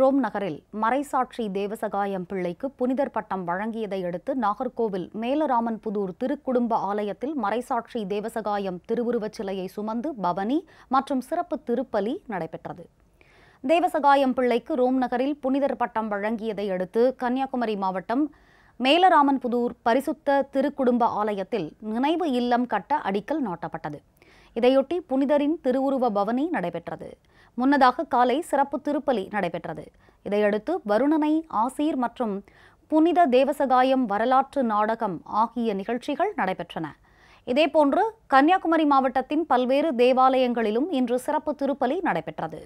Rome நகரில் மறைசாட்சி தேவசகாயம் பிள்ளைக்கு புனிதர் பட்டம் வழங்கியதை அடுத்து நாகர்கோவில் மேலராமன் புதூர் திருக்குடும்ப ஆலயத்தில் மறைசாட்சி தேவசகாயம் திருவுருவச் சிலையை சுமந்து பவனி மற்றும் சிறப்பு திருப்பலி நடைபெற்றது தேவசகாயம் பிள்ளைக்கு ரோம் நகரில் புனிதர் பட்டம் வழங்கியதை அடுத்து கன்னியாகுமரி மாவட்டம் மேலராமன் புதூர் பரிசுத்த திருக்குடும்ப ஆலயத்தில் நினைவு இல்லம் கட்ட அடிக்கல் நாட்டப்பட்டது இதையொட்டி புனிதரின் திருவுருவ பவனி நடைபெற்றது முன்னதாக காலை சிறப்பு திருப்பலி நடைபெற்றது இதையடுத்து வருணனை ஆசீர் மற்றும் புனித தேவசகாயம் வரலாற்று நாடகம் ஆகிய நிகழ்ச்சிகள் நடைபெற்றன இதேபோன்று கன்னியாகுமரி மாவட்டத்தின் பல்வேறு தேவாலயங்களிலும் இன்று சிறப்பு திருப்பலி நடைபெற்றது